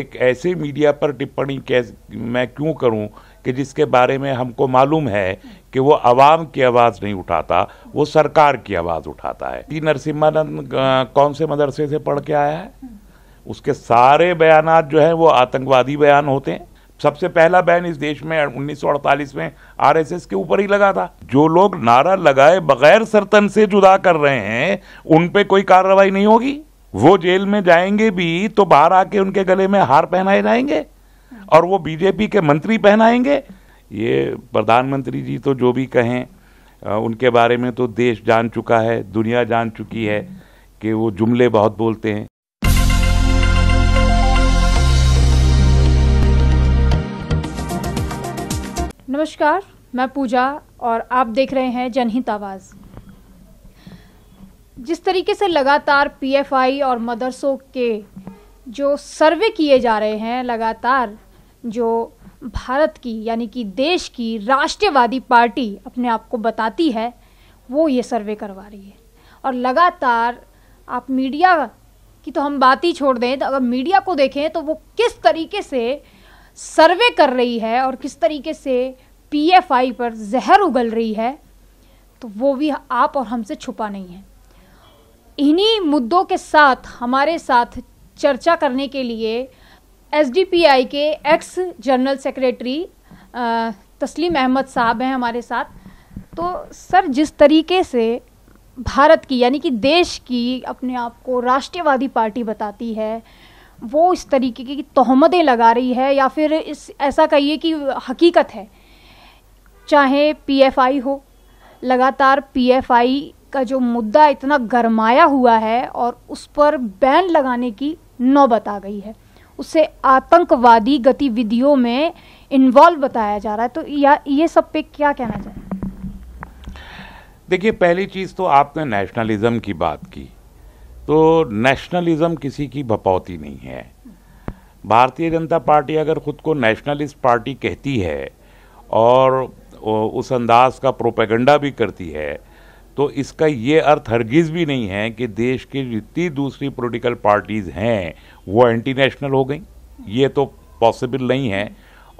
एक ऐसे मीडिया पर टिप्पणी मैं क्यों करूं कि जिसके बारे में हमको मालूम है कि वो आवाम की आवाज़ नहीं उठाता वो सरकार की आवाज़ उठाता है टी नरसिम्हानंद कौन से मदरसे से पढ़ के आया है उसके सारे बयान जो हैं वो आतंकवादी बयान होते हैं सबसे पहला बैन इस देश में 1948 में आरएसएस के ऊपर ही लगा था जो लोग नारा लगाए बगैर सरतन से जुदा कर रहे हैं उन पे कोई कार्रवाई नहीं होगी वो जेल में जाएंगे भी तो बाहर आके उनके गले में हार पहनाए जाएंगे और वो बीजेपी के मंत्री पहनाएंगे ये प्रधानमंत्री जी तो जो भी कहें उनके बारे में तो देश जान चुका है दुनिया जान चुकी है कि वो जुमले बहुत बोलते हैं नमस्कार मैं पूजा और आप देख रहे हैं जनहित आवाज़ जिस तरीके से लगातार पीएफआई और मदरसों के जो सर्वे किए जा रहे हैं लगातार जो भारत की यानी कि देश की राष्ट्रवादी पार्टी अपने आप को बताती है वो ये सर्वे करवा रही है और लगातार आप मीडिया की तो हम बात ही छोड़ दें तो अगर मीडिया को देखें तो वो किस तरीके से सर्वे कर रही है और किस तरीके से पीएफआई पर जहर उगल रही है तो वो भी आप और हमसे छुपा नहीं है इन्हीं मुद्दों के साथ हमारे साथ चर्चा करने के लिए एस के एक्स जनरल सेक्रेटरी तस्लीम अहमद साहब हैं हमारे साथ तो सर जिस तरीके से भारत की यानी कि देश की अपने आप को राष्ट्रवादी पार्टी बताती है वो इस तरीके की तहमदें लगा रही है या फिर इस ऐसा कहिए कि हकीकत है चाहे पीएफआई हो लगातार पीएफआई का जो मुद्दा इतना गरमाया हुआ है और उस पर बैन लगाने की नौबत आ गई है उसे आतंकवादी गतिविधियों में इन्वॉल्व बताया जा रहा है तो या ये सब पे क्या कहना चाहिए देखिए पहली चीज़ तो आपने नेशनलिज्म की बात की तो नेशनलिज्म किसी की भपौती नहीं है भारतीय जनता पार्टी अगर ख़ुद को नेशनलिस्ट पार्टी कहती है और उस अंदाज का प्रोपेगेंडा भी करती है तो इसका ये अर्थ हरगिज़ भी नहीं है कि देश की जितनी दूसरी पॉलिटिकल पार्टीज़ हैं वो एंटी नेशनल हो गई ये तो पॉसिबल नहीं है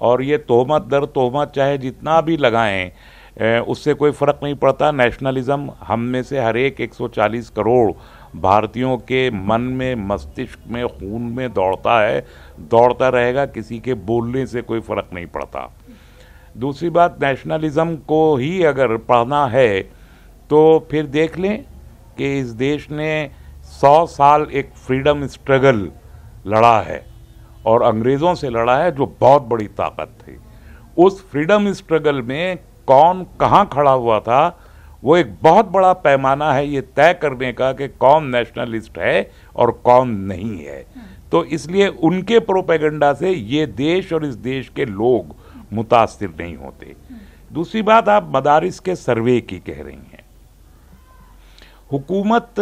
और ये तोहमत दर तोहमत चाहे जितना भी लगाएं उससे कोई फ़र्क नहीं पड़ता नेशनलिज़म हम में से हर एक 140 करोड़ भारतीयों के मन में मस्तिष्क में खून में दौड़ता है दौड़ता रहेगा किसी के बोलने से कोई फ़र्क नहीं पड़ता दूसरी बात नेशनलिज़म को ही अगर पढ़ना है तो फिर देख लें कि इस देश ने सौ साल एक फ्रीडम स्ट्रगल लड़ा है और अंग्रेज़ों से लड़ा है जो बहुत बड़ी ताकत थी उस फ्रीडम स्ट्रगल में कौन कहाँ खड़ा हुआ था वो एक बहुत बड़ा पैमाना है ये तय करने का कि कौन नेशनलिस्ट है और कौन नहीं है तो इसलिए उनके प्रोपेगेंडा से ये देश और इस देश के लोग मुतासर नहीं होते दूसरी बात आप मदारिस के सर्वे की कह रही हैं हुकूमत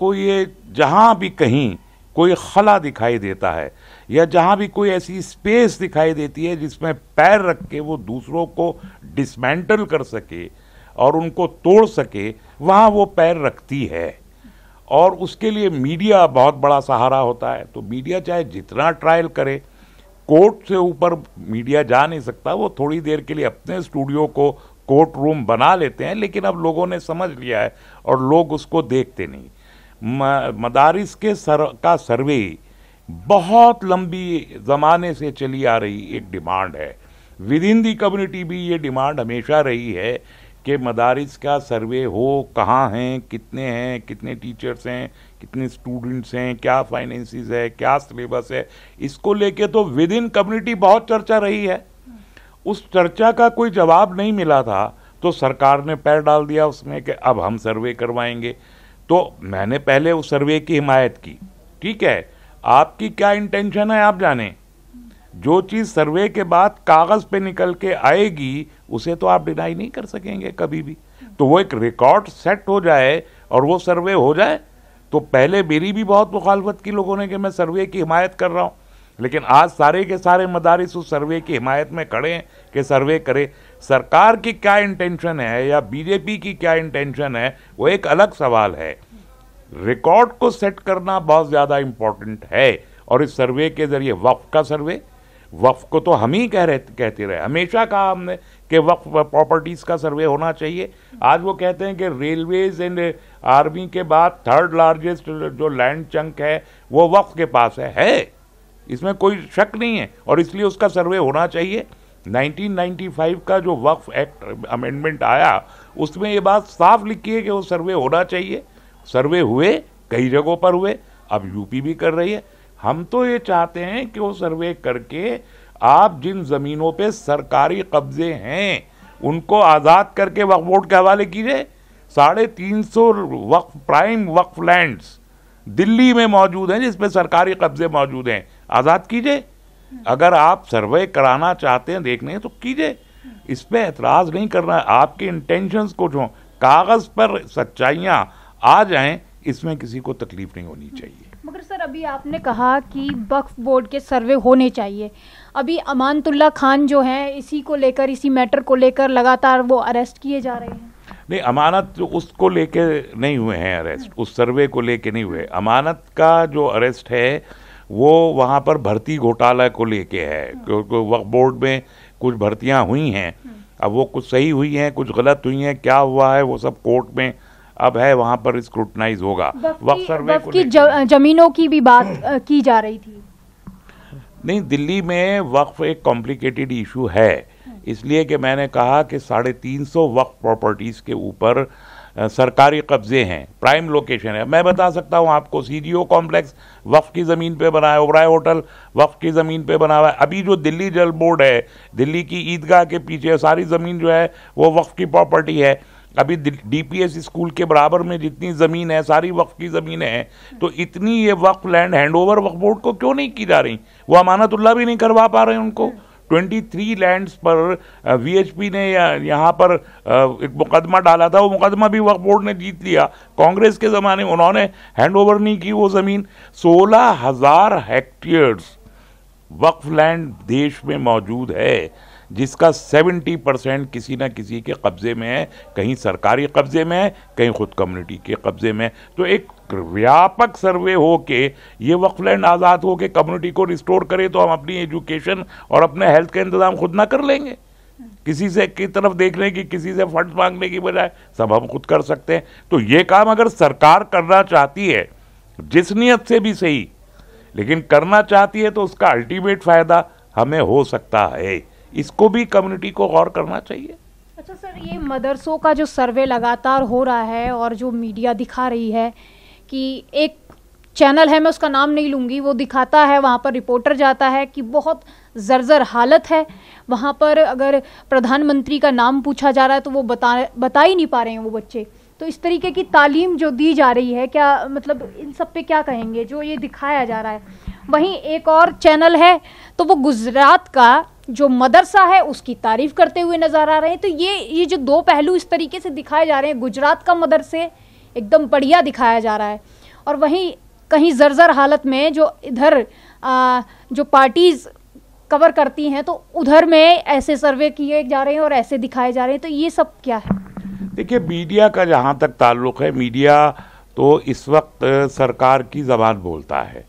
को ये जहाँ भी कहीं कोई खला दिखाई देता है या जहाँ भी कोई ऐसी स्पेस दिखाई देती है जिसमें पैर रख के वो दूसरों को डिसमेंटल कर सके और उनको तोड़ सके वहाँ वो पैर रखती है और उसके लिए मीडिया बहुत बड़ा सहारा होता है तो मीडिया चाहे जितना ट्रायल करे कोर्ट से ऊपर मीडिया जा नहीं सकता वो थोड़ी देर के लिए अपने स्टूडियो को कोर्ट रूम बना लेते हैं लेकिन अब लोगों ने समझ लिया है और लोग उसको देखते नहीं मदारिस के सर का सर्वे बहुत लंबी ज़माने से चली आ रही एक डिमांड है विद इन दी कम्युनिटी भी ये डिमांड हमेशा रही है कि मदारिस का सर्वे हो कहाँ हैं कितने हैं कितने टीचर्स हैं कितने स्टूडेंट्स हैं क्या फाइनेंसिस है क्या सिलेबस है इसको लेके तो विद इन कम्युनिटी बहुत चर्चा रही है उस चर्चा का कोई जवाब नहीं मिला था तो सरकार ने पैर डाल दिया उसमें कि अब हम सर्वे करवाएंगे तो मैंने पहले उस सर्वे की हिमायत की ठीक है आपकी क्या इंटेंशन है आप जाने जो चीज़ सर्वे के बाद कागज़ पे निकल के आएगी उसे तो आप डिनाई नहीं कर सकेंगे कभी भी तो वो एक रिकॉर्ड सेट हो जाए और वो सर्वे हो जाए तो पहले मेरी भी बहुत मुखालफत की लोगों ने कि मैं सर्वे की हिमायत कर रहा हूँ लेकिन आज सारे के सारे मदारिस उस सर्वे की हिमायत में खड़े हैं कि सर्वे करें सरकार की क्या इंटेंशन है या बीजेपी की क्या इंटेंशन है वो एक अलग सवाल है रिकॉर्ड को सेट करना बहुत ज़्यादा इम्पोर्टेंट है और इस सर्वे के ज़रिए वक्फ का सर्वे वक्फ को तो हम ही कह रहे कहते रहे हमेशा कहा हमने कि वक्फ प्रॉपर्टीज़ का सर्वे होना चाहिए आज वो कहते हैं कि रेलवेज एंड आर्मी के बाद थर्ड लार्जेस्ट जो लैंड चंक है वो वक्फ के पास है, है। इसमें कोई शक नहीं है और इसलिए उसका सर्वे होना चाहिए 1995 का जो वक्फ एक्ट अमेंडमेंट आया उसमें ये बात साफ लिखी है कि वो सर्वे होना चाहिए सर्वे हुए कई जगहों पर हुए अब यूपी भी कर रही है हम तो ये चाहते हैं कि वो सर्वे करके आप जिन ज़मीनों पे सरकारी कब्जे हैं उनको आज़ाद करके वक्फ बोर्ड के हवाले कीजिए साढ़े तीन सौ वक्फ प्राइम वक्फ लैंड्स दिल्ली में मौजूद हैं जिसमें सरकारी कब्जे मौजूद हैं आज़ाद कीजिए अगर आप सर्वे कराना चाहते हैं देखने तो कीजिए इस पर एतराज़ नहीं करना आपके इंटेंशंस कुछ हों कागज़ पर सच्चाइयाँ आ जाएं इसमें किसी को तकलीफ नहीं होनी चाहिए मगर सर अभी आपने कहा कि वक्फ बोर्ड के सर्वे होने चाहिए अभी अमानतुल्ला खान जो हैं इसी को लेकर इसी मैटर को लेकर लगातार वो अरेस्ट किए जा रहे हैं नहीं अमानत जो उसको लेके नहीं हुए हैं अरेस्ट उस सर्वे को लेके नहीं हुए अमानत का जो अरेस्ट है वो वहाँ पर भर्ती घोटाला को लेके है क्योंकि वक्त बोर्ड में कुछ भर्तियाँ हुई हैं हम्म। अब वो कुछ सही हुई हैं कुछ गलत हुई हैं क्या हुआ है वो सब कोर्ट में अब है वहाँ पर स्क्रूटनाइज होगा वक्त सर्वे की जमीनों की भी बात की जा रही थी नहीं दिल्ली में वक्फ एक कॉम्प्लिकेटेड इशू है हम्म। इसलिए कि मैंने कहा कि साढ़े तीन सौ वक्फ प्रॉपर्टीज़ के ऊपर सरकारी कब्ज़े हैं प्राइम लोकेशन है मैं बता सकता हूँ आपको सी जी ओ कॉम्प्लेक्स वफ़ की ज़मीन पे बना है ओबराय होटल वफ़ की ज़मीन पे बना हुआ है अभी जो दिल्ली जल बोर्ड है दिल्ली की ईदगाह के पीछे सारी ज़मीन जो है वो वफ़ की प्रॉपर्टी है अभी डीपीएस स्कूल के बराबर में जितनी ज़मीन है सारी वक्फ की ज़मीन है तो इतनी ये वक्फ लैंड हैंडओवर वक्फ बोर्ड को क्यों नहीं की जा रही वो अमानतुल्ला भी नहीं करवा पा रहे उनको 23 लैंड्स पर वीएचपी ने यहाँ पर एक मुकदमा डाला था वो मुकदमा भी वक्फ बोर्ड ने जीत लिया कांग्रेस के ज़माने उन्होंने हैंडओवर नहीं की वो ज़मीन सोलह हज़ार हेक्टेयर्स वक्फ लैंड देश में मौजूद है जिसका 70 परसेंट किसी ना किसी के कब्ज़े में है कहीं सरकारी कब्ज़े में है कहीं खुद कम्युनिटी के कब्ज़े में है तो एक व्यापक सर्वे हो के ये वक्फ लैंड आज़ाद हो के कम्युनिटी को रिस्टोर करे तो हम अपनी एजुकेशन और अपने हेल्थ का इंतजाम खुद ना कर लेंगे किसी से की तरफ देखने की किसी से फंड मांगने की बजाय सब हम खुद कर सकते हैं तो ये काम अगर सरकार करना चाहती है जिस नीयत से भी सही लेकिन करना चाहती है तो उसका अल्टीमेट फ़ायदा हमें हो सकता है इसको भी कम्युनिटी को गौर करना चाहिए अच्छा सर ये मदरसों का जो सर्वे लगातार हो रहा है और जो मीडिया दिखा रही है कि एक चैनल है मैं उसका नाम नहीं लूँगी वो दिखाता है वहाँ पर रिपोर्टर जाता है कि बहुत जर्जर हालत है वहाँ पर अगर प्रधानमंत्री का नाम पूछा जा रहा है तो वो बता बता ही नहीं पा रहे हैं वो बच्चे तो इस तरीके की तालीम जो दी जा रही है क्या मतलब इन सब पे क्या कहेंगे जो ये दिखाया जा रहा है वहीं एक और चैनल है तो वो गुजरात का जो मदरसा है उसकी तारीफ करते हुए नज़र आ रहे हैं तो ये ये जो दो पहलू इस तरीके से दिखाए जा रहे हैं गुजरात का मदरसे एकदम बढ़िया दिखाया जा रहा है और वहीं कहीं जर्जर हालत में जो इधर आ, जो पार्टीज़ कवर करती हैं तो उधर में ऐसे सर्वे किए जा रहे हैं और ऐसे दिखाए जा रहे हैं तो ये सब क्या है देखिए मीडिया का जहाँ तक ताल्लुक है मीडिया तो इस वक्त सरकार की जबान बोलता है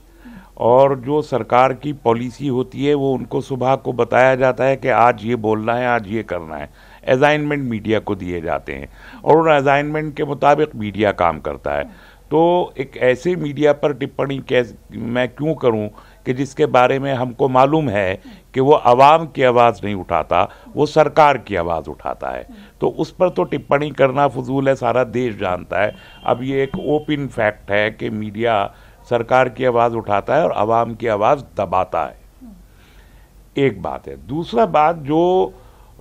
और जो सरकार की पॉलिसी होती है वो उनको सुबह को बताया जाता है कि आज ये बोलना है आज ये करना है असाइनमेंट मीडिया को दिए जाते हैं और उन असाइनमेंट के मुताबिक मीडिया काम करता है तो एक ऐसे मीडिया पर टिप्पणी कैसे मैं क्यों करूं कि जिसके बारे में हमको मालूम है कि वो आवाम की आवाज़ नहीं उठाता वो सरकार की आवाज़ उठाता है तो उस पर तो टिप्पणी करना फजूल है सारा देश जानता है अब ये एक ओपन फैक्ट है कि मीडिया सरकार की आवाज़ उठाता है और आवाम की आवाज़ दबाता है एक बात है दूसरा बात जो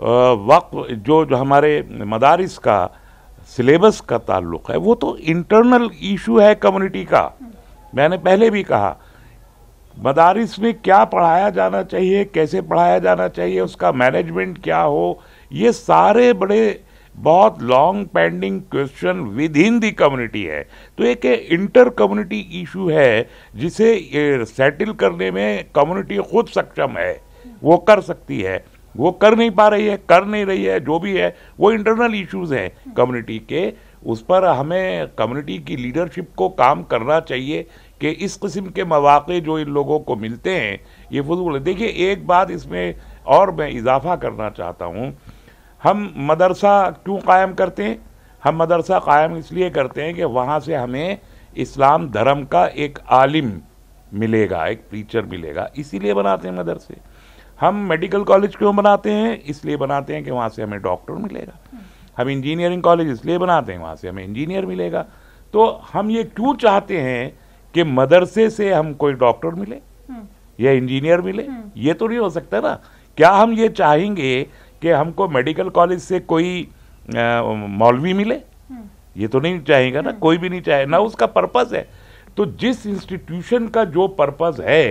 वक्त जो जो हमारे मदारस का सिलेबस का ताल्लुक है वो तो इंटरनल इशू है कम्युनिटी का मैंने पहले भी कहा मदारस में क्या पढ़ाया जाना चाहिए कैसे पढ़ाया जाना चाहिए उसका मैनेजमेंट क्या हो ये सारे बड़े बहुत long pending question within the community है तो एक इंटर कम्युनिटी इशू है जिसे सेटल करने में कम्युनिटी खुद सक्षम है वो कर सकती है वो कर नहीं पा रही है कर नहीं रही है जो भी है वो इंटरनल इश्यूज हैं कम्युनिटी के उस पर हमें कम्युनिटी की लीडरशिप को काम करना चाहिए कि इस किस्म के मौाक़े जो इन लोगों को मिलते हैं ये फजूल है देखिए एक बात इसमें और मैं इजाफा करना चाहता हूँ हम मदरसा क्यों कायम करते हैं हम मदरसा कायम इसलिए करते हैं कि वहाँ से हमें इस्लाम धर्म का एक आलिम मिलेगा एक टीचर मिलेगा इसीलिए बनाते हैं मदरसे हम मेडिकल कॉलेज क्यों बनाते हैं इसलिए बनाते हैं कि वहाँ से हमें डॉक्टर मिलेगा हम इंजीनियरिंग कॉलेज इसलिए बनाते हैं वहाँ से हमें इंजीनियर मिलेगा तो हम ये क्यों चाहते हैं कि मदरसे से हम कोई डॉक्टर मिले हम्म। या इंजीनियर मिले हम्म। ये तो नहीं हो सकता ना क्या हम ये चाहेंगे कि हमको मेडिकल कॉलेज से कोई मौलवी मिले हम्म। ये तो नहीं चाहेगा ना कोई भी नहीं चाहे ना उसका पर्पज़ है तो जिस इंस्टीट्यूशन का जो पर्पज़ है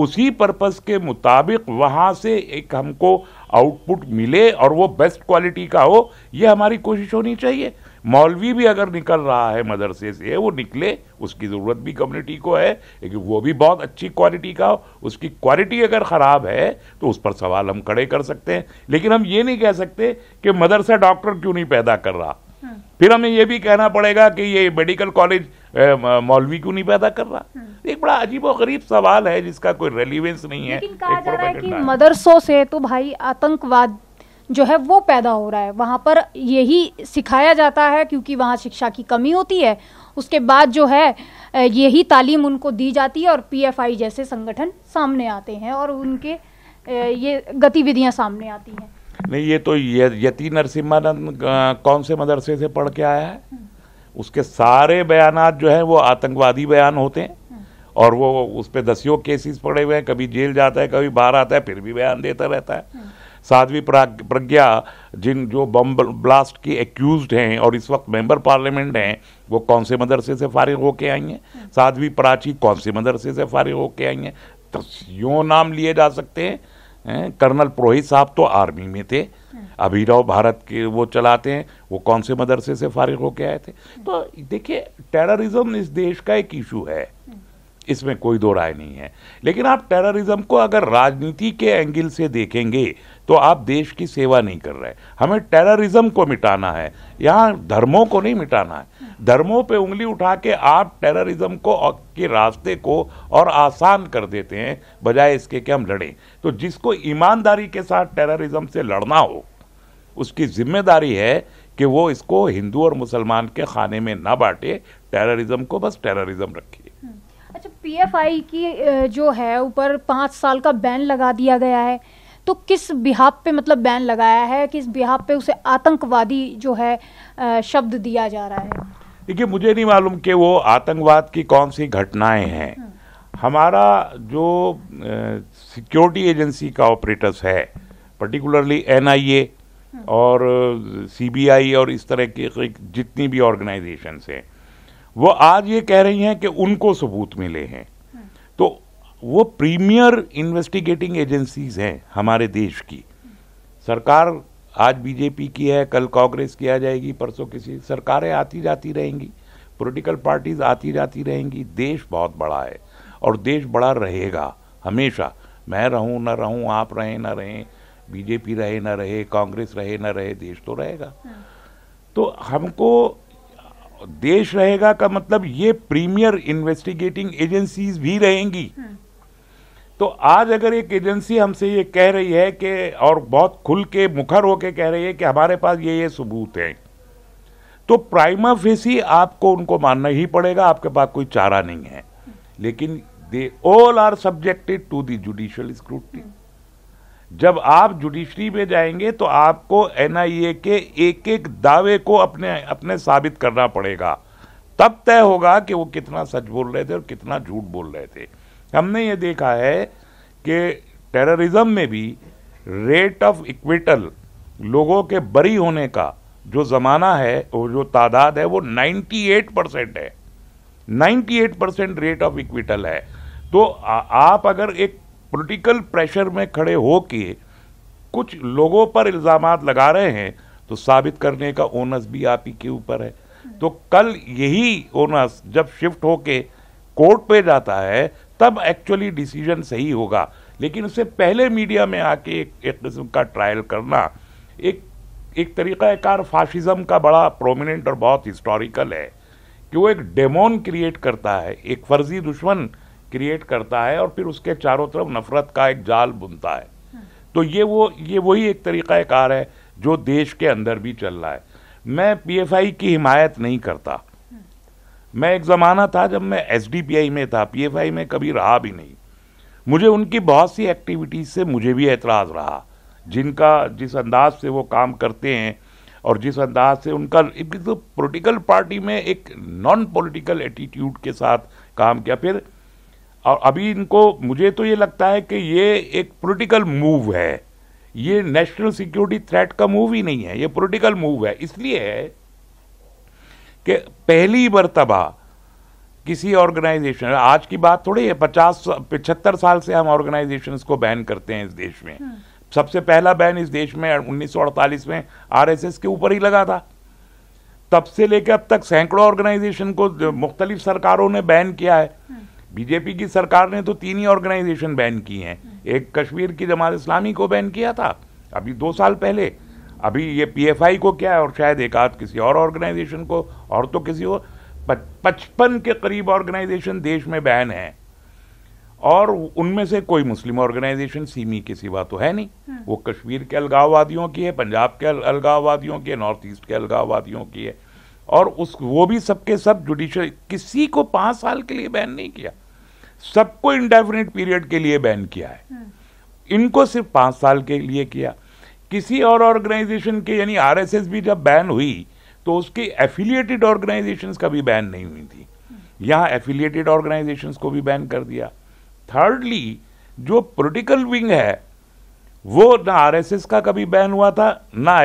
उसी पर्पस के मुताबिक वहाँ से एक हमको आउटपुट मिले और वो बेस्ट क्वालिटी का हो ये हमारी कोशिश होनी चाहिए मौलवी भी अगर निकल रहा है मदरसे से वो निकले उसकी ज़रूरत भी कम्युनिटी को है लेकिन वो भी बहुत अच्छी क्वालिटी का हो उसकी क्वालिटी अगर ख़राब है तो उस पर सवाल हम खड़े कर सकते हैं लेकिन हम ये नहीं कह सकते कि मदरसा डॉक्टर क्यों नहीं पैदा कर रहा हाँ। फिर हमें यह भी कहना पड़ेगा कि ये मेडिकल कॉलेज मौलवी क्यों नहीं पैदा कर रहा हाँ। एक बड़ा अजीब और गरीब सवाल है जिसका कोई रेलिवेंस नहीं है लेकिन कहा जा रहा है कि मदरसों से तो भाई आतंकवाद जो है वो पैदा हो रहा है वहाँ पर यही सिखाया जाता है क्योंकि वहाँ शिक्षा की कमी होती है उसके बाद जो है यही तालीम उनको दी जाती है और पीएफआई जैसे संगठन सामने आते हैं और उनके ये गतिविधियाँ सामने आती हैं नहीं ये तो यती नरसिम्हानंद कौन से मदरसे से पढ़ के आया है उसके सारे बयान जो हैं वो आतंकवादी बयान होते हैं और वो उस पर दसियों केसेस पड़े हुए हैं कभी जेल जाता है कभी बाहर आता है फिर भी बयान देता रहता है साध्वी प्रज्ञा जिन जो बम ब्लास्ट की एक्यूज हैं और इस वक्त मेंबर पार्लियामेंट हैं वो कौन से मदरसे से फारिग होके आई हैं साध्वी प्राची कौन से मदरसे से फारिग होके आई हैं तो नाम लिए जा सकते हैं कर्नल पुरोहित साहब तो आर्मी में थे हाँ। अभी रहो भारत के वो चलाते हैं वो कौन से मदरसे से फारिग होके आए थे हाँ। तो देखिए टेररिज्म इस देश का एक इशू है हाँ। इसमें कोई दो राय नहीं है लेकिन आप टेररिज्म को अगर राजनीति के एंगल से देखेंगे तो आप देश की सेवा नहीं कर रहे हमें टेररिज्म को मिटाना है यहाँ धर्मों को नहीं मिटाना है धर्मों पे उंगली उठा के आप टेररिज्म को के रास्ते को और आसान कर देते हैं बजाय इसके कि हम लड़ें तो जिसको ईमानदारी के साथ टेररिज्म से लड़ना हो उसकी जिम्मेदारी है कि वो इसको हिंदू और मुसलमान के खाने में ना बांटे टेररिज्म को बस टेररिज्म रखिए हम्म। अच्छा पीएफआई की जो है ऊपर पाँच साल का बैन लगा दिया गया है तो किस बिहाब पे मतलब बैन लगाया है किस बिहाब पे उसे आतंकवादी जो है शब्द दिया जा रहा है देखिए मुझे नहीं मालूम कि वो आतंकवाद की कौन सी घटनाएं हैं हाँ। हमारा जो सिक्योरिटी एजेंसी का ऑपरेटर्स है पर्टिकुलरली एनआईए हाँ। और सीबीआई और इस तरह की जितनी भी ऑर्गेनाइजेशंस हैं वो आज ये कह रही हैं कि उनको सबूत मिले हैं हाँ। तो वो प्रीमियर इन्वेस्टिगेटिंग एजेंसीज हैं हमारे देश की सरकार आज बीजेपी की है कल कांग्रेस की आ जाएगी परसों किसी सरकारें आती जाती रहेंगी पॉलिटिकल पार्टीज आती जाती रहेंगी देश बहुत बड़ा है और देश बड़ा रहेगा हमेशा मैं रहूं ना रहूं आप रहें ना रहें बीजेपी रहे ना रहे कांग्रेस रहे ना रहे देश तो रहेगा हाँ। तो हमको देश रहेगा का मतलब ये प्रीमियर इन्वेस्टिगेटिंग एजेंसीज भी रहेंगी हाँ। तो आज अगर एक एजेंसी हमसे ये कह रही है कि और बहुत खुल के मुखर होके कह रही है कि हमारे पास ये ये सबूत हैं तो प्राइमा फेसी आपको उनको मानना ही पड़ेगा आपके पास कोई चारा नहीं है लेकिन they all are subjected to the judicial scrutiny जब आप जुडिशरी में जाएंगे तो आपको एनआईए के एक एक दावे को अपने अपने साबित करना पड़ेगा तब तय होगा कि वो कितना सच बोल रहे थे और कितना झूठ बोल रहे थे हमने ये देखा है कि टेररिज्म में भी रेट ऑफ इक्विटल लोगों के बरी होने का जो ज़माना है और जो तादाद है वो 98 परसेंट है 98 परसेंट रेट ऑफ इक्विटल है तो आ, आप अगर एक पॉलिटिकल प्रेशर में खड़े हो के कुछ लोगों पर इल्ज़ाम लगा रहे हैं तो साबित करने का ओनस भी आप ही के ऊपर है तो कल यही ओनस जब शिफ्ट होके कोर्ट पे जाता है तब एक्चुअली डिसीजन सही होगा लेकिन उससे पहले मीडिया में आके एक, एक किस्म का ट्रायल करना एक एक तरीक़ाकार फाशिज़म का बड़ा प्रोमिनेंट और बहुत हिस्टोरिकल है कि वो एक डेमोन क्रिएट करता है एक फर्जी दुश्मन क्रिएट करता है और फिर उसके चारों तरफ नफरत का एक जाल बुनता है तो ये वो ये वही एक तरीक़ाकार है जो देश के अंदर भी चल रहा है मैं पीएफआई की हिमायत नहीं करता मैं एक ज़माना था जब मैं एस में था पी में कभी रहा भी नहीं मुझे उनकी बहुत सी एक्टिविटीज़ से मुझे भी एतराज़ रहा जिनका जिस अंदाज से वो काम करते हैं और जिस अंदाज से उनका एक तो पोलिटिकल पार्टी में एक नॉन पॉलिटिकल एटीट्यूड के साथ काम किया फिर और अभी इनको मुझे तो ये लगता है कि ये एक पॉलिटिकल मूव है ये नेशनल सिक्योरिटी थ्रेट का मूव ही नहीं है ये पॉलिटिकल मूव है इसलिए है कि पहली मरतबा किसी ऑर्गेनाइजेशन आज की बात थोड़ी है पचास पिछहत्तर साल से हम ऑर्गेनाइजेशन को बैन करते हैं इस देश में हाँ। सबसे पहला बैन इस देश में 1948 में आरएसएस के ऊपर ही लगा था तब से लेकर अब तक सैकड़ों ऑर्गेनाइजेशन को मुख्तलिफ सरकारों ने बैन किया है बीजेपी हाँ। की सरकार ने तो तीन ही ऑर्गेनाइजेशन बैन की हैं हाँ। एक कश्मीर की जमात इस्लामी को बैन किया था अभी दो साल पहले अभी ये पीएफआई को क्या है और शायद एक आध किसी और ऑर्गेनाइजेशन को और तो किसी और पचपन के करीब ऑर्गेनाइजेशन देश में बैन है और उनमें से कोई मुस्लिम ऑर्गेनाइजेशन सीमी के सिवा तो है नहीं हाँ। वो कश्मीर के अलगाववादियों की है पंजाब के अलगाववादियों की है नॉर्थ ईस्ट के अलगाववादियों की है और उस वो भी सबके सब जुडिशल किसी को पाँच साल के लिए बैन नहीं किया सबको इंडेफिनेट पीरियड के लिए बैन किया है हाँ। इनको सिर्फ पाँच साल के लिए किया किसी और ऑर्गेनाइजेशन के यानी आरएसएस भी जब बैन हुई तो उसके एफिलिएटेड ऑर्गेनाइजेशंस का भी बैन नहीं हुई थी यहाँ एफिलिएटेड ऑर्गेनाइजेशंस को भी बैन कर दिया थर्डली जो पोलिटिकल विंग है वो ना आरएसएस का कभी बैन हुआ था ना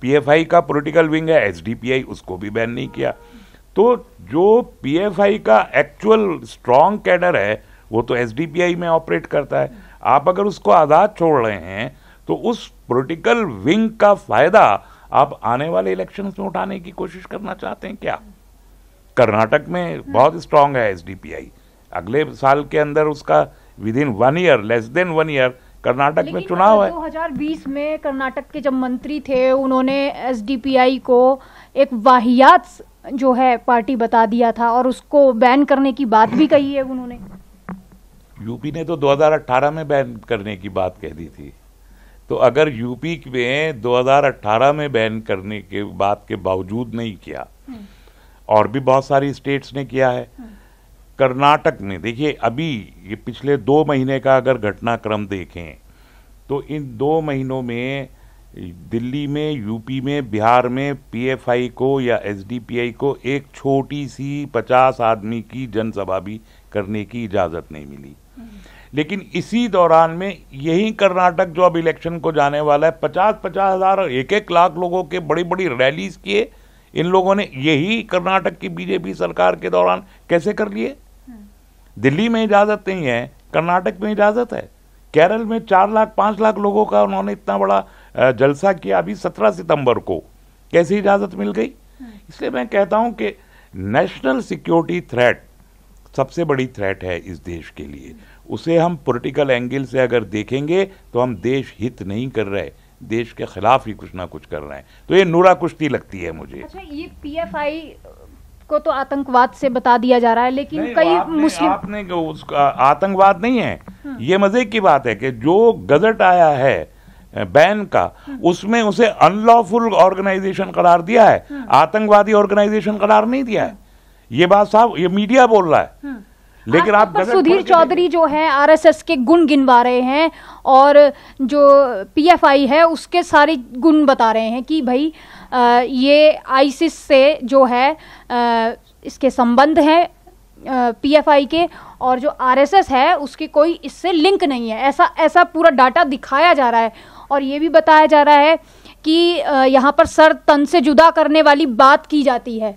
पीएफआई का पॉलिटिकल विंग है एसडीपीआई उसको भी बैन नहीं किया तो जो पीएफआई का एक्चुअल स्ट्रांग कैडर है वो तो एसडीपीआई में ऑपरेट करता है आप अगर उसको आज़ाद छोड़ रहे हैं तो उस पॉलिटिकल विंग का फायदा आप आने वाले इलेक्शन में उठाने की कोशिश करना चाहते हैं क्या कर्नाटक में बहुत स्ट्रांग है एस अगले साल के अंदर उसका within one year less than one year Karnataka में चुनाव है 2020 में कर्नाटक के जब मंत्री थे उन्होंने एस को एक वाहियात जो है पार्टी बता दिया था और उसको बैन करने की बात भी कही है उन्होंने यूपी ने तो 2018 में बैन करने की बात कह दी थी तो अगर यूपी में 2018 में बैन करने के बात के बावजूद नहीं किया हम्म। और भी बहुत सारी स्टेट्स ने किया है हम्म। कर्नाटक में देखिए अभी ये पिछले दो महीने का अगर घटनाक्रम देखें तो इन दो महीनों में दिल्ली में यूपी में बिहार में पीएफआई को या एसडीपीआई को एक छोटी सी पचास आदमी की जनसभा भी करने की इजाज़त नहीं मिली हम्म। लेकिन इसी दौरान में यही कर्नाटक जो अब इलेक्शन को जाने वाला है पचास पचास हज़ार और एक एक लाख लोगों के बड़ी बड़ी रैलीज किए इन लोगों ने यही कर्नाटक की बीजेपी सरकार के दौरान कैसे कर लिए दिल्ली में इजाज़त नहीं है कर्नाटक में इजाज़त है केरल में चार लाख पाँच लाख लोगों का उन्होंने इतना बड़ा जलसा किया अभी सत्रह सितंबर को कैसे इजाज़त मिल गई इसलिए मैं कहता हूँ कि नेशनल सिक्योरिटी थ्रेट सबसे बड़ी थ्रेट है इस देश के लिए उसे हम पॉलिटिकल एंगल से अगर देखेंगे तो हम देश हित नहीं कर रहे देश के खिलाफ ही कुछ ना कुछ कर रहे हैं तो ये नूरा कुश्ती लगती है मुझे अच्छा ये पीएफआई को तो आतंकवाद से बता दिया जा रहा है लेकिन कई मुस्लिम आपने उसका आतंकवाद नहीं है हाँ। ये मजे की बात है कि जो गजट आया है बैन का हाँ। उसमें उसे अनलॉफुल ऑर्गेनाइजेशन करार दिया है हाँ। आतंकवादी ऑर्गेनाइजेशन करार नहीं दिया है ये बात साहब ये मीडिया बोल रहा है लेकिन आप हाँ, सुधीर चौधरी जो है आरएसएस के गुण गिनवा रहे हैं और जो पीएफआई है उसके सारे गुण बता रहे हैं कि भाई आ, ये आईसिस से जो है आ, इसके संबंध हैं पीएफआई के और जो आरएसएस है उसके कोई इससे लिंक नहीं है ऐसा ऐसा पूरा डाटा दिखाया जा रहा है और ये भी बताया जा रहा है कि यहाँ पर सर तन से जुदा करने वाली बात की जाती है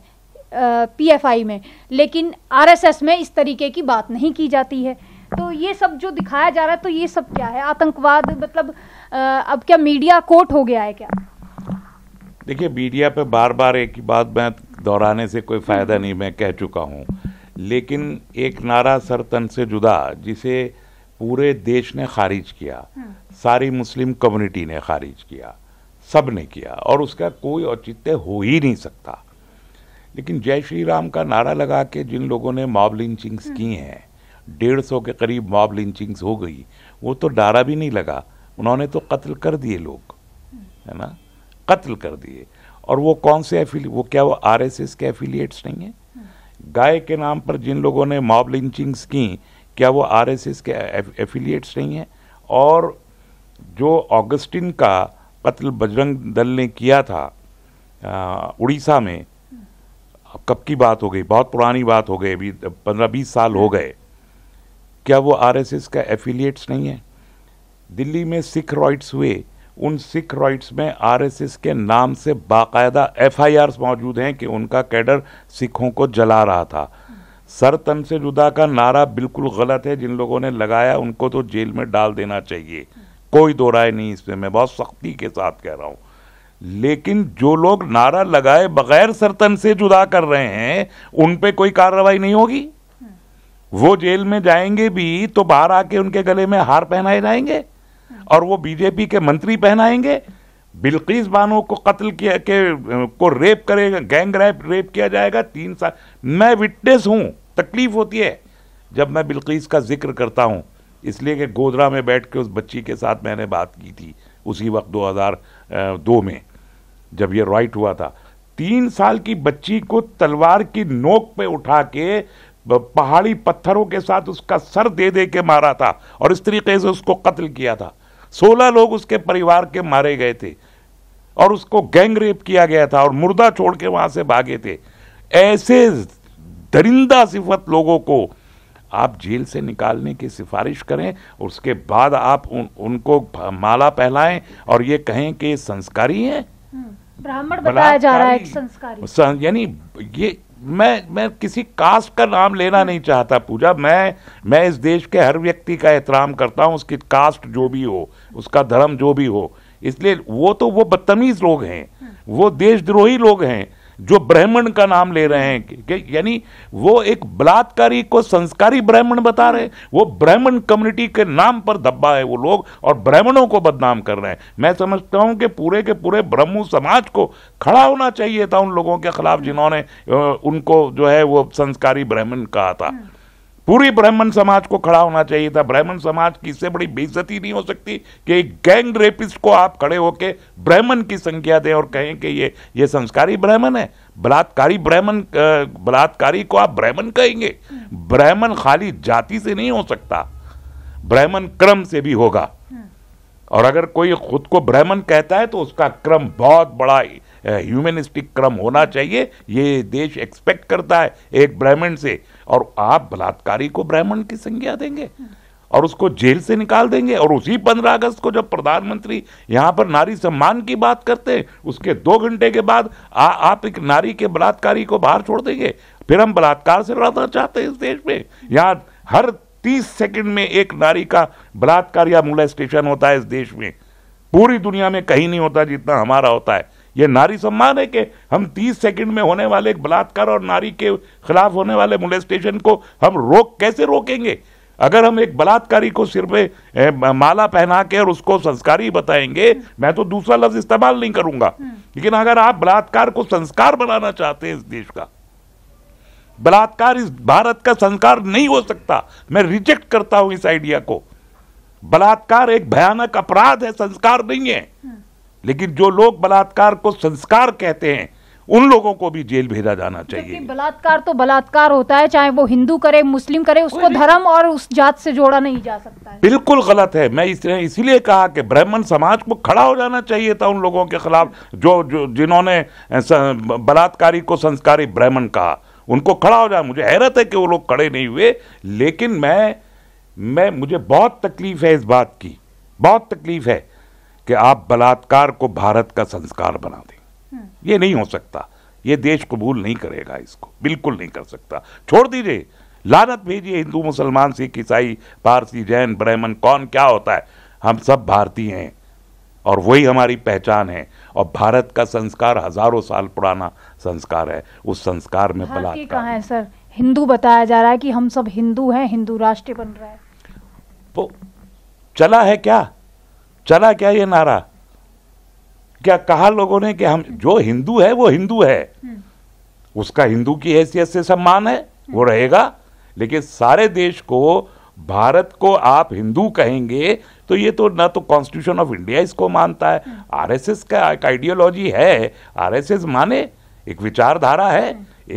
पीएफआई में लेकिन आरएसएस में इस तरीके की बात नहीं की जाती है तो ये सब जो दिखाया जा रहा है तो ये सब क्या है आतंकवाद मतलब अब क्या मीडिया कोट हो गया है क्या देखिए मीडिया पे बार बार एक ही बात मैं दोहराने से कोई हम्म। फ़ायदा नहीं मैं कह चुका हूँ लेकिन एक नारा सरतन से जुदा जिसे पूरे देश ने खारिज किया हम्म। सारी मुस्लिम कम्युनिटी ने खारिज किया सब ने किया और उसका कोई औचित्य हो ही नहीं सकता लेकिन जय श्री राम का नारा लगा के जिन लोगों ने मॉब लिंचिंग्स हम्म। की हैं डेढ़ सौ के करीब मॉब लिंचिंग्स हो गई वो तो नारा भी नहीं लगा उन्होंने तो कत्ल कर दिए लोग है ना कत्ल कर दिए और वो कौन से एफिली वो क्या वो आर के एफिलिएट्स नहीं हैं हम्म। गाय के नाम पर जिन लोगों ने मॉब लिंचिंग्स की क्या वो आर के एफिलिएट्स नहीं हैं और जो ऑगस्टिन का कत्ल बजरंग दल ने किया था उड़ीसा में कब की बात हो गई बहुत पुरानी बात हो गई अभी पंद्रह बीस साल हो हाँ। गए क्या वो आरएसएस का एफिलिएट्स नहीं है दिल्ली में सिख राइट्स हुए उन सिख राइट्स में आरएसएस के नाम से बाकायदा एफआईआर मौजूद हैं कि उनका कैडर सिखों को जला रहा था सर तन से जुदा का नारा बिल्कुल गलत है जिन लोगों ने लगाया उनको तो जेल में डाल देना चाहिए कोई दो राय नहीं इसमें मैं बहुत सख्ती के साथ कह रहा हूँ लेकिन जो लोग नारा लगाए बगैर सरतन से जुदा कर रहे हैं उन पे कोई कार्रवाई नहीं होगी वो जेल में जाएंगे भी तो बाहर आके उनके गले में हार पहनाए जाएंगे और वो बीजेपी के मंत्री पहनाएंगे बिल्किस बानो को कत्ल किया के को रेप करेगा गैंग रेप रेप किया जाएगा तीन साल मैं विटनेस हूँ तकलीफ होती है जब मैं बिल्किस का जिक्र करता हूँ इसलिए कि गोदरा में बैठ के उस बच्ची के साथ मैंने बात की थी उसी वक्त दो में जब ये राइट हुआ था तीन साल की बच्ची को तलवार की नोक पे उठा के पहाड़ी पत्थरों के साथ उसका सर दे दे के मारा था और इस तरीके से उसको कत्ल किया था सोलह लोग उसके परिवार के मारे गए थे और उसको गैंग रेप किया गया था और मुर्दा छोड़ के वहां से भागे थे ऐसे दरिंदा सिफत लोगों को आप जेल से निकालने की सिफारिश करें उसके बाद आप उन, उनको माला पहलाएं और ये कहें कि संस्कारी हैं हम्म, ब्राह्मण बताया जा रहा है संस्कारी यानी ये मैं मैं किसी कास्ट का नाम लेना नहीं चाहता पूजा मैं मैं इस देश के हर व्यक्ति का एहतराम करता हूँ उसकी कास्ट जो भी हो उसका धर्म जो भी हो इसलिए वो तो वो बदतमीज लोग हैं हम्म। वो देशद्रोही लोग हैं जो ब्राह्मण का नाम ले रहे हैं यानी वो एक बलात्कारी को संस्कारी ब्राह्मण बता रहे हैं वो ब्राह्मण कम्युनिटी के नाम पर धब्बा है वो लोग और ब्राह्मणों को बदनाम कर रहे हैं मैं समझता हूँ कि पूरे के पूरे ब्रह्मू समाज को खड़ा होना चाहिए था उन लोगों के खिलाफ जिन्होंने उनको जो है वो संस्कारी ब्राह्मण कहा था पूरी ब्राह्मण समाज को खड़ा होना चाहिए था ब्राह्मण समाज की इससे बड़ी बेइज्जती नहीं हो सकती कि एक गैंग रेपिस्ट को आप खड़े होकर ब्राह्मण की संख्या दें और कहें कि ये ये संस्कारी ब्राह्मण है बलात्कारी ब्राह्मण बलात्कारी को आप ब्राह्मण कहेंगे ब्राह्मण खाली जाति से नहीं हो सकता ब्राह्मण क्रम से भी होगा और अगर कोई खुद को ब्राह्मण कहता है तो उसका क्रम बहुत बड़ा ह्यूमनिस्टिक क्रम होना चाहिए ये देश एक्सपेक्ट करता है एक ब्राह्मण से और आप बलात्कारी को ब्राह्मण की संज्ञा देंगे और उसको जेल से निकाल देंगे और उसी पंद्रह अगस्त को जब प्रधानमंत्री यहाँ पर नारी सम्मान की बात करते हैं उसके दो घंटे के बाद आ, आप एक नारी के बलात्कारी को बाहर छोड़ देंगे फिर हम बलात्कार से लड़ना चाहते हैं इस देश में यहाँ हर तीस सेकंड में एक नारी का बलात्कार या स्टेशन होता है इस देश में पूरी दुनिया में कहीं नहीं होता जितना हमारा होता है ये नारी सम्मान है कि हम 30 सेकंड में होने वाले एक बलात्कार और नारी के खिलाफ होने वाले मोलेस्टेशन को हम रोक कैसे रोकेंगे अगर हम एक बलात्कारी को सिर पे माला पहना के और उसको संस्कारी बताएंगे मैं तो दूसरा लफ्ज इस्तेमाल नहीं करूंगा हम्म। लेकिन अगर आप बलात्कार को संस्कार बनाना चाहते हैं इस देश का बलात्कार इस भारत का संस्कार नहीं हो सकता मैं रिजेक्ट करता हूं इस आइडिया को बलात्कार एक भयानक अपराध है संस्कार नहीं है हम्म। लेकिन जो लोग बलात्कार को संस्कार कहते हैं उन लोगों को भी जेल भेजा जाना चाहिए बलात्कार तो बलात्कार होता है चाहे वो हिंदू करे मुस्लिम करे उसको धर्म और उस जात से जोड़ा नहीं जा सकता है बिल्कुल गलत है मैं इसने इसीलिए कहा कि ब्राह्मण समाज को खड़ा हो जाना चाहिए था उन लोगों के खिलाफ जो, जो जिन्होंने बलात्कारी को संस्कारी ब्राह्मण कहा उनको खड़ा हो जाए मुझे हैरत है कि वो लोग खड़े नहीं हुए लेकिन मैं मैं मुझे बहुत तकलीफ है इस बात की बहुत तकलीफ है कि आप बलात्कार को भारत का संस्कार बना दें हम्म। ये नहीं हो सकता ये देश कबूल नहीं करेगा इसको बिल्कुल नहीं कर सकता छोड़ दीजिए लानत भेजिए हिंदू मुसलमान सिख ईसाई पारसी जैन ब्राह्मण कौन क्या होता है हम सब भारतीय हैं और वही हमारी पहचान है और भारत का संस्कार हजारों साल पुराना संस्कार है उस संस्कार में बलात्कार कहा है सर हिंदू बताया जा रहा है कि हम सब हिंदू हैं हिंदू राष्ट्र बन रहा है वो चला है क्या चला क्या ये नारा क्या कहा लोगों ने कि हम जो हिंदू है वो हिंदू है हम्म। उसका हिंदू की हैसियत से सम्मान है वो हम्म। रहेगा लेकिन सारे देश को भारत को आप हिंदू कहेंगे तो ये तो ना तो कॉन्स्टिट्यूशन ऑफ इंडिया इसको मानता है आरएसएस हम्म। का एक आइडियोलॉजी है आरएसएस माने एक विचारधारा है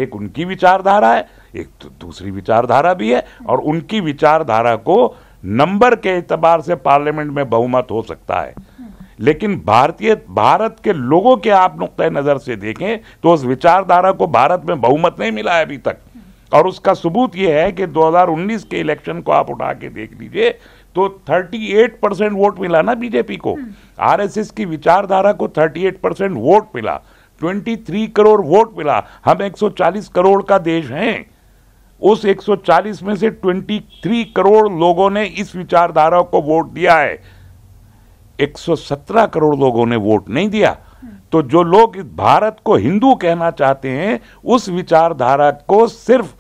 एक उनकी विचारधारा है एक दूसरी विचारधारा भी है और उनकी विचारधारा को नंबर के अतबार से पार्लियामेंट में बहुमत हो सकता है लेकिन भारतीय भारत के लोगों के आप नुक़ नज़र से देखें तो उस विचारधारा को भारत में बहुमत नहीं मिला है अभी तक और उसका सबूत यह है कि 2019 के इलेक्शन को आप उठा के देख लीजिए तो 38 परसेंट वोट मिला ना बीजेपी को आरएसएस की विचारधारा को 38 परसेंट वोट मिला 23 करोड़ वोट मिला हम 140 करोड़ का देश हैं उस 140 में से 23 करोड़ लोगों ने इस विचारधारा को वोट दिया है 117 करोड़ लोगों ने वोट नहीं दिया तो जो लोग भारत को हिंदू कहना चाहते हैं उस विचारधारा को सिर्फ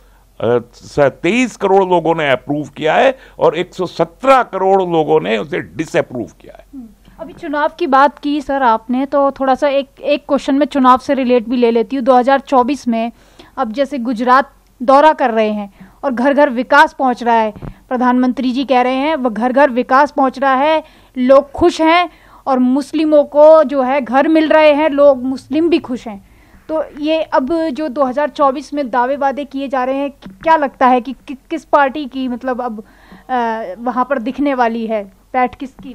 तेईस करोड़ लोगों ने अप्रूव किया है और 117 करोड़ लोगों ने उसे डिसअप्रूव किया है हम्म। अभी चुनाव की बात की सर आपने तो थोड़ा सा एक एक क्वेश्चन में चुनाव से रिलेट भी ले लेती हूँ 2024 में अब जैसे गुजरात दौरा कर रहे हैं और घर घर विकास पहुंच रहा है प्रधानमंत्री जी कह रहे हैं वह घर घर विकास पहुंच रहा है लोग खुश हैं और मुस्लिमों को जो है घर मिल रहे हैं लोग मुस्लिम भी खुश हैं तो ये अब जो 2024 में दावे वादे किए जा रहे हैं क्या लगता है कि, कि किस पार्टी की मतलब अब आ, वहाँ पर दिखने वाली है पैठ किसकी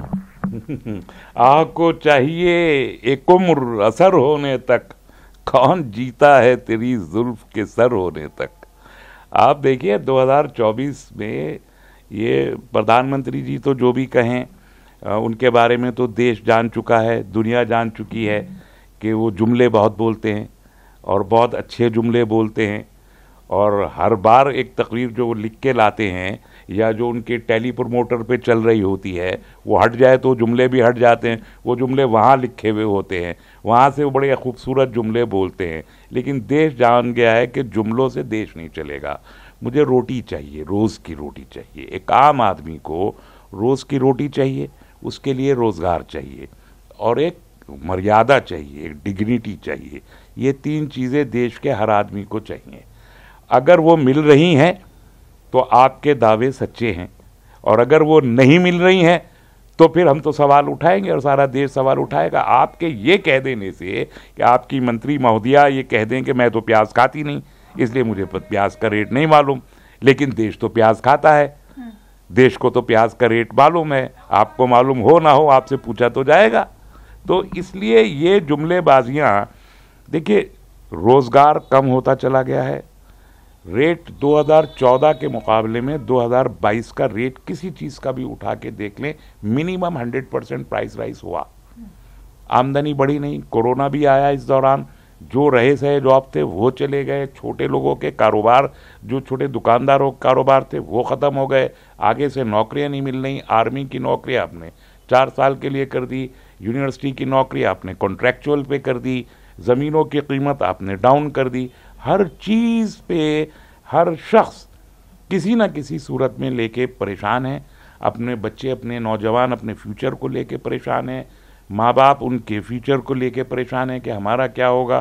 आपको चाहिए एक उम्र असर होने तक कौन जीता है तेरी जुल्फ के सर होने तक आप देखिए 2024 में ये प्रधानमंत्री जी तो जो भी कहें उनके बारे में तो देश जान चुका है दुनिया जान चुकी है कि वो जुमले बहुत बोलते हैं और बहुत अच्छे जुमले बोलते हैं और हर बार एक तकरीर जो लिख के लाते हैं या जो उनके टेली प्रमोटर पे चल रही होती है वो हट जाए तो जुमले भी हट जाते हैं वो जुमले वहाँ लिखे हुए होते हैं वहाँ से वो बड़े खूबसूरत जुमले बोलते हैं लेकिन देश जान गया है कि जुमलों से देश नहीं चलेगा मुझे रोटी चाहिए रोज़ की रोटी चाहिए एक आम आदमी को रोज़ की रोटी चाहिए उसके लिए रोज़गार चाहिए और एक मर्यादा चाहिए एक डिग्निटी चाहिए ये तीन चीज़ें देश के हर आदमी को चाहिए अगर वो मिल रही हैं तो आपके दावे सच्चे हैं और अगर वो नहीं मिल रही हैं तो फिर हम तो सवाल उठाएंगे और सारा देश सवाल उठाएगा आपके ये कह देने से कि आपकी मंत्री महोदया ये कह दें कि मैं तो प्याज खाती नहीं इसलिए मुझे प्याज का रेट नहीं मालूम लेकिन देश तो प्याज खाता है हाँ। देश को तो प्याज का रेट मालूम है आपको मालूम हो ना हो आपसे पूछा तो जाएगा तो इसलिए ये जुमलेबाजियाँ देखिए रोज़गार कम होता चला गया है रेट 2014 के मुकाबले में 2022 का रेट किसी चीज़ का भी उठा के देख लें मिनिमम 100 परसेंट प्राइस राइस हुआ आमदनी बढ़ी नहीं कोरोना भी आया इस दौरान जो रहे सहे जॉब थे वो चले गए छोटे लोगों के कारोबार जो छोटे दुकानदारों के कारोबार थे वो ख़त्म हो गए आगे से नौकरियां नहीं मिल रही आर्मी की नौकरी आपने चार साल के लिए कर दी यूनिवर्सिटी की नौकरी आपने कॉन्ट्रेक्चुअल पे कर दी ज़मीनों की कीमत आपने डाउन कर दी हर चीज़ पे हर शख्स किसी ना किसी सूरत में लेके परेशान है अपने बच्चे अपने नौजवान अपने फ्यूचर को लेके परेशान है माँ बाप उनके फ्यूचर को लेके परेशान है कि हमारा क्या होगा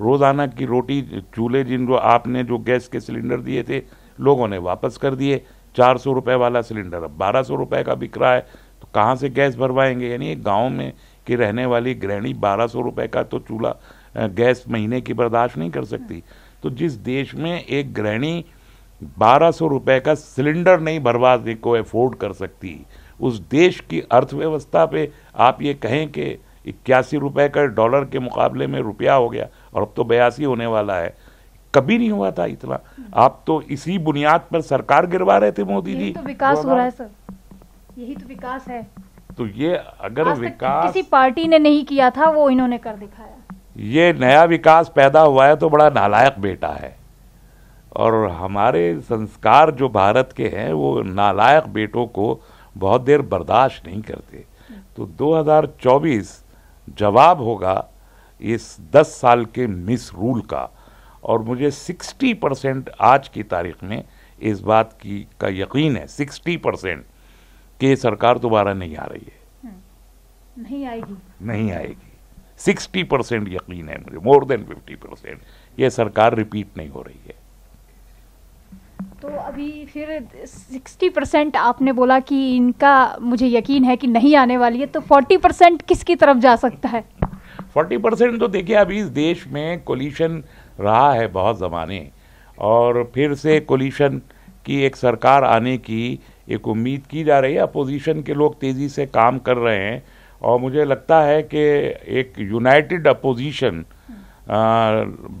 रोज़ाना की रोटी चूल्हे जिन जो आपने जो गैस के सिलेंडर दिए थे लोगों ने वापस कर दिए चार सौ रुपये वाला सिलेंडर अब बारह सौ रुपये का बिक रहा है तो कहाँ से गैस भरवाएंगे यानी एक गाँव में कि रहने वाली ग्रहणी बारह सौ रुपये का तो चूल्हा गैस महीने की बर्दाश्त नहीं कर सकती तो जिस देश में एक गृहिणी बारह सौ का सिलेंडर नहीं भरवा को अफोर्ड कर सकती उस देश की अर्थव्यवस्था पे आप ये कहें कि इक्यासी रुपये का डॉलर के मुकाबले में रुपया हो गया और अब तो बयासी होने वाला है कभी नहीं हुआ था इतना आप तो इसी बुनियाद पर सरकार गिरवा रहे थे मोदी जी तो विकास हो तो रहा है सर यही तो विकास है तो ये अगर विकास किसी पार्टी ने नहीं किया था वो इन्होंने कर दिखाया ये नया विकास पैदा हुआ है तो बड़ा नालायक बेटा है और हमारे संस्कार जो भारत के हैं वो नालायक बेटों को बहुत देर बर्दाश्त नहीं करते तो 2024 जवाब होगा इस 10 साल के मिस रूल का और मुझे 60 परसेंट आज की तारीख में इस बात की का यकीन है 60 परसेंट कि सरकार दोबारा नहीं आ रही है हम्म। नहीं आएगी नहीं आएगी सिक्सटी परसेंट यकीन है मुझे मोर देन फिफ्टी परसेंट ये सरकार रिपीट नहीं हो रही है तो अभी फिर सिक्सटी परसेंट आपने बोला कि इनका मुझे यकीन है कि नहीं आने वाली है तो फोर्टी परसेंट किसकी तरफ जा सकता है फोर्टी परसेंट तो देखिए अभी इस देश में कोलिशन रहा है बहुत ज़माने और फिर से कोलिशन की एक सरकार आने की एक उम्मीद की जा रही है अपोजिशन के लोग तेज़ी से काम कर रहे हैं और मुझे लगता है कि एक यूनाइटेड अपोजिशन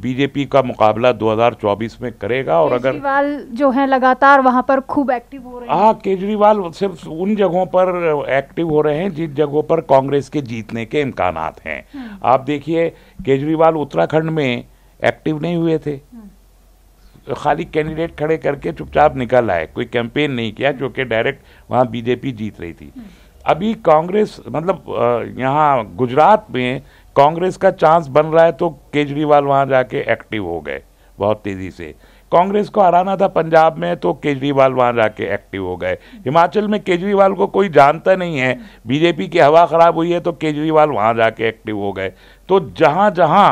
बीजेपी का मुकाबला 2024 में करेगा और अगर केजरीवाल जो है लगातार वहां पर खूब एक्टिव हो रहे हाँ, हैं हाँ केजरीवाल सिर्फ उन जगहों पर एक्टिव हो रहे हैं जिन जगहों पर कांग्रेस के जीतने के इम्कान हैं हम्म। आप देखिए केजरीवाल उत्तराखंड में एक्टिव नहीं हुए थे हम्म। खाली कैंडिडेट खड़े करके चुपचाप निकल आए कोई कैंपेन नहीं किया जो कि डायरेक्ट वहाँ बीजेपी जीत रही थी हम्म। अभी कांग्रेस मतलब यहाँ गुजरात में कांग्रेस का चांस बन रहा है तो केजरीवाल वहाँ जाके एक्टिव हो गए बहुत तेज़ी से कांग्रेस को हराना था पंजाब में तो केजरीवाल वहाँ जाके एक्टिव हो गए हिमाचल में केजरीवाल को कोई जानता नहीं है बीजेपी की हवा ख़राब हुई है तो केजरीवाल वहाँ जाके एक्टिव हो गए तो जहाँ जहाँ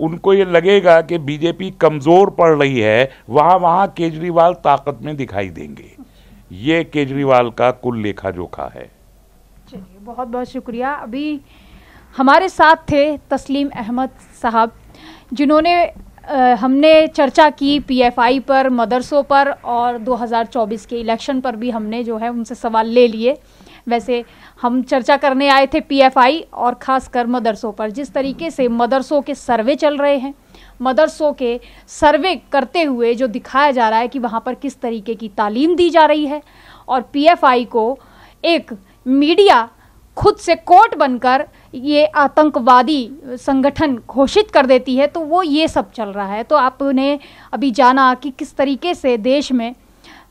उनको ये लगेगा कि बीजेपी कमज़ोर पड़ रही है वहाँ वहाँ केजरीवाल ताकत में दिखाई देंगे ये केजरीवाल का कुल लेखा जोखा है चलिए बहुत बहुत शुक्रिया अभी हमारे साथ थे तस्लीम अहमद साहब जिन्होंने हमने चर्चा की पीएफआई पर मदरसों पर और 2024 के इलेक्शन पर भी हमने जो है उनसे सवाल ले लिए वैसे हम चर्चा करने आए थे पीएफआई और ख़ासकर मदरसों पर जिस तरीके से मदरसों के सर्वे चल रहे हैं मदरसों के सर्वे करते हुए जो दिखाया जा रहा है कि वहाँ पर किस तरीके की तालीम दी जा रही है और पीएफआई को एक मीडिया खुद से कोर्ट बनकर ये आतंकवादी संगठन घोषित कर देती है तो वो ये सब चल रहा है तो आपने अभी जाना कि किस तरीके से देश में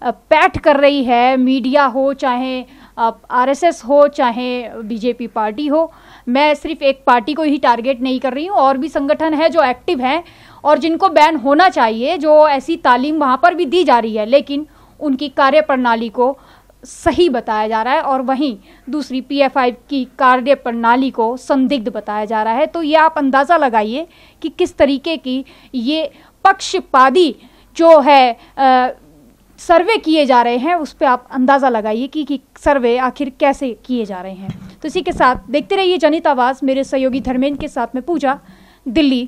पैठ कर रही है मीडिया हो चाहे आरएसएस हो चाहे बीजेपी पार्टी हो मैं सिर्फ एक पार्टी को ही टारगेट नहीं कर रही हूँ और भी संगठन है जो एक्टिव हैं और जिनको बैन होना चाहिए जो ऐसी तालीम वहाँ पर भी दी जा रही है लेकिन उनकी कार्य प्रणाली को सही बताया जा रहा है और वहीं दूसरी पी एफ आई की कार्य प्रणाली को संदिग्ध बताया जा रहा है तो ये आप अंदाज़ा लगाइए कि किस तरीके की ये पक्षपादी जो है आ, सर्वे किए जा रहे हैं उस पर आप अंदाज़ा लगाइए कि, कि सर्वे आखिर कैसे किए जा रहे हैं तो इसी के साथ देखते रहिए जनित आवाज़ मेरे सहयोगी धर्मेंद्र के साथ में पूजा दिल्ली